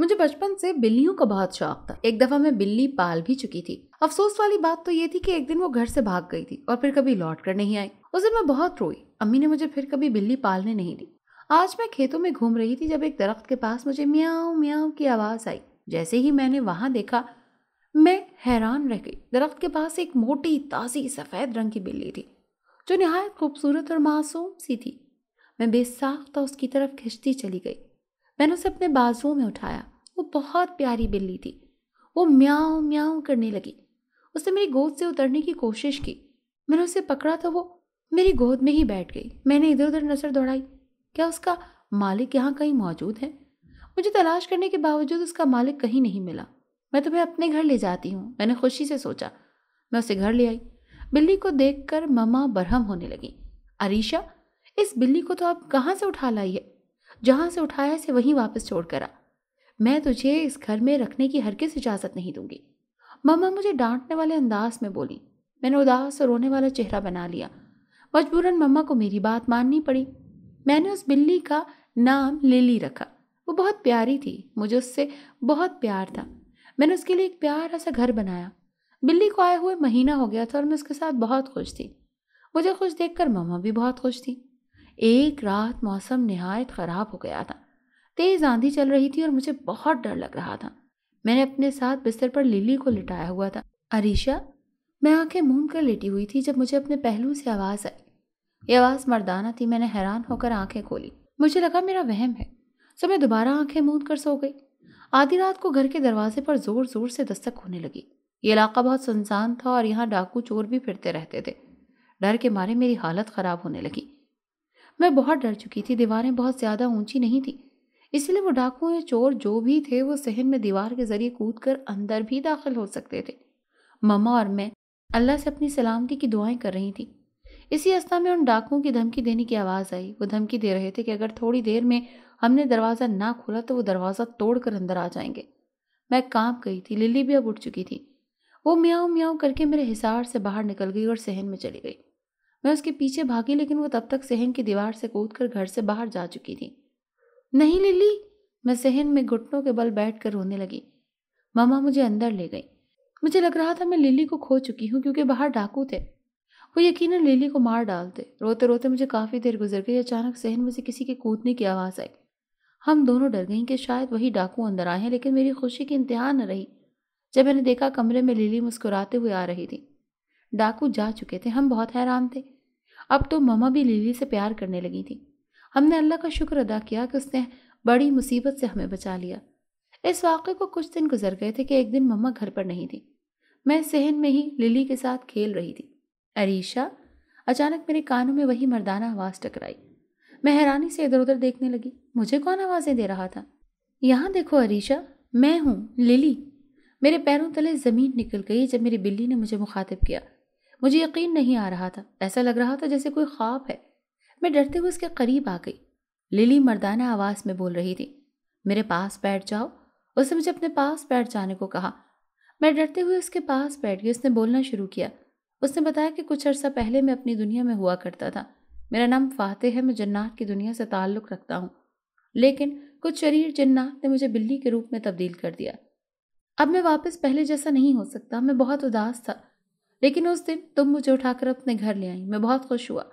मुझे बचपन से बिल्लियों का बहुत शौक था एक दफा मैं बिल्ली पाल भी चुकी थी अफसोस वाली बात तो ये थी कि एक दिन वो घर से भाग गई थी और फिर कभी लौट कर नहीं आई उस दिन मैं बहुत रोई अम्मी ने मुझे फिर कभी बिल्ली पालने नहीं दी आज मैं खेतों में घूम रही थी जब एक दरख्त के पास मुझे म्याओ म्याओ की आवाज़ आई जैसे ही मैंने वहाँ देखा मैं हैरान रह गई दरख्त के पास एक मोटी ताज़ी सफ़ेद रंग की बिल्ली थी जो नहायत खूबसूरत और मासूम सी थी मैं बेसाख्ता उसकी तरफ खिंचती चली गई मैंने उसे अपने बाजुओं में उठाया वो बहुत प्यारी बिल्ली थी वो म्याओ म्याओ करने लगी उसने मेरी गोद से उतरने की कोशिश की मैंने उसे पकड़ा तो वो मेरी गोद में ही बैठ गई मैंने इधर उधर नज़र दौड़ाई क्या उसका मालिक यहाँ कहीं मौजूद है मुझे तलाश करने के बावजूद उसका मालिक कहीं नहीं मिला मैं तुम्हें अपने घर ले जाती हूँ मैंने खुशी से सोचा मैं उसे घर ले आई बिल्ली को देखकर ममा बरहम होने लगी अरीशा इस बिल्ली को तो आप कहाँ से उठा लाई है जहाँ से उठाया इसे वहीं वापस छोड़ करा मैं तुझे इस घर में रखने की हर किस इजाज़त नहीं दूंगी मम्मा मुझे डांटने वाले अंदाज में बोली मैंने उदास और रोने वाला चेहरा बना लिया मजबूरन मम्मा को मेरी बात माननी पड़ी मैंने उस बिल्ली का नाम लिली रखा वो बहुत प्यारी थी मुझे उससे बहुत प्यार था मैंने उसके लिए एक प्यारा सा घर बनाया बिल्ली को आए हुए महीना हो गया था और मैं उसके साथ बहुत खुश थी मुझे खुश देखकर मम्मा भी बहुत खुश थी एक रात मौसम नहायत ख़राब हो गया था तेज़ आंधी चल रही थी और मुझे बहुत डर लग रहा था मैंने अपने साथ बिस्तर पर लिली को लिटाया हुआ था अरीशा मैं आंखें मूंद कर लेटी हुई थी जब मुझे अपने पहलू से आवाज़ आई ये आवाज़ मर्दाना थी मैंने हैरान होकर आंखें खोली मुझे लगा मेरा वहम है सो मैं दोबारा आंखें मूंद कर सो गई आधी रात को घर के दरवाजे पर ज़ोर ज़ोर से दस्तक होने लगी ये इलाका बहुत सुनसान था और यहाँ डाकू चोर भी फिरते रहते थे डर के मारे मेरी हालत ख़राब होने लगी मैं बहुत डर चुकी थी दीवारें बहुत ज़्यादा ऊंची नहीं थी इसलिए वो डाकू या चोर जो भी थे वो सहन में दीवार के जरिए कूद कर अंदर भी दाखिल हो सकते थे ममा और मैं अल्लाह से अपनी सलामती की दुआएं कर रही थी इसी अस्था में उन डाकुओं की धमकी देने की आवाज़ आई वो धमकी दे रहे थे कि अगर थोड़ी देर में हमने दरवाज़ा ना खोला तो वो दरवाज़ा तोड़ कर अंदर आ जाएंगे मैं कांप गई थी लिली भी अब उठ चुकी थी वो म्याऊ म्याऊ करके मेरे हिसार से बाहर निकल गई और सहन में चली गई मैं उसके पीछे भागी लेकिन वो तब तक सहन की दीवार से कूद घर से बाहर जा चुकी थी नहीं लिली मैं सहन में घुटनों के बल बैठ कर रोने लगी मामा मुझे अंदर ले गई मुझे लग रहा था मैं लिली को खो चुकी हूँ क्योंकि बाहर डाकू थे वो यकीनन लिली को मार डालते रोते रोते मुझे काफ़ी देर गुजर गई अचानक सहन में से किसी के कूदने की आवाज़ आई हम दोनों डर गईं कि शायद वही डाकू अंदर आए हैं लेकिन मेरी खुशी की इंतहा न रही जब मैंने देखा कमरे में लिली मुस्कुराते हुए आ रही थी डाकू जा चुके थे हम बहुत हैरान थे अब तो ममा भी लिली से प्यार करने लगी थी हमने अल्लाह का शुक्र अदा किया कि उसने बड़ी मुसीबत से हमें बचा लिया इस वाक़े को कुछ दिन गुजर गए थे कि एक दिन मम्मा घर पर नहीं थी मैं सहन में ही लिली के साथ खेल रही थी अरीशा अचानक मेरे कानों में वही मर्दाना आवाज़ टकराई मैं हैरानी से इधर उधर देखने लगी मुझे कौन आवाज़ें दे रहा था यहाँ देखो अरीशा मैं हूँ लिली मेरे पैरों तले ज़मीन निकल गई जब मेरी बिल्ली ने मुझे मुखातिब किया मुझे यकीन नहीं आ रहा था ऐसा लग रहा था जैसे कोई ख्वाब है मैं डरते हुए उसके करीब आ गई लिली मर्दाना आवाज़ में बोल रही थी मेरे पास बैठ जाओ उसने मुझे अपने पास बैठ जाने को कहा मैं डरते हुए उसके पास बैठ गई उसने बोलना शुरू किया उसने बताया कि कुछ अर्सा पहले मैं अपनी दुनिया में हुआ करता था मेरा नाम फातह है मैं जन्नात की दुनिया से ताल्लुक़ रखता हूँ लेकिन कुछ शरीर जन्नात ने मुझे बिल्ली के रूप में तब्दील कर दिया अब मैं वापस पहले जैसा नहीं हो सकता मैं बहुत उदास था लेकिन उस दिन तुम मुझे उठाकर अपने घर ले आई मैं बहुत खुश हुआ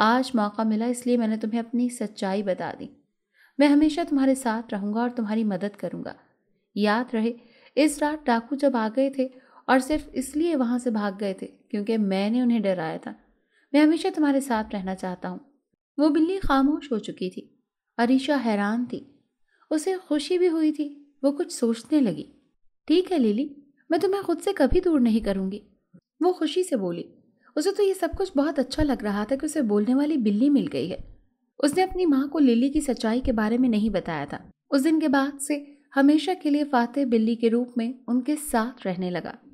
आज मौका मिला इसलिए मैंने तुम्हें अपनी सच्चाई बता दी मैं हमेशा तुम्हारे साथ रहूंगा और तुम्हारी मदद करूंगा याद रहे इस रात डाकू जब आ गए थे और सिर्फ इसलिए वहाँ से भाग गए थे क्योंकि मैंने उन्हें डराया था मैं हमेशा तुम्हारे साथ रहना चाहता हूँ वो बिल्ली खामोश हो चुकी थी अरीशा हैरान थी उसे खुशी भी हुई थी वो कुछ सोचने लगी ठीक है लिली मैं तुम्हें खुद से कभी दूर नहीं करूँगी वो खुशी से बोली उसे तो ये सब कुछ बहुत अच्छा लग रहा था कि उसे बोलने वाली बिल्ली मिल गई है उसने अपनी माँ को लिली की सच्चाई के बारे में नहीं बताया था उस दिन के बाद से हमेशा के लिए फातेह बिल्ली के रूप में उनके साथ रहने लगा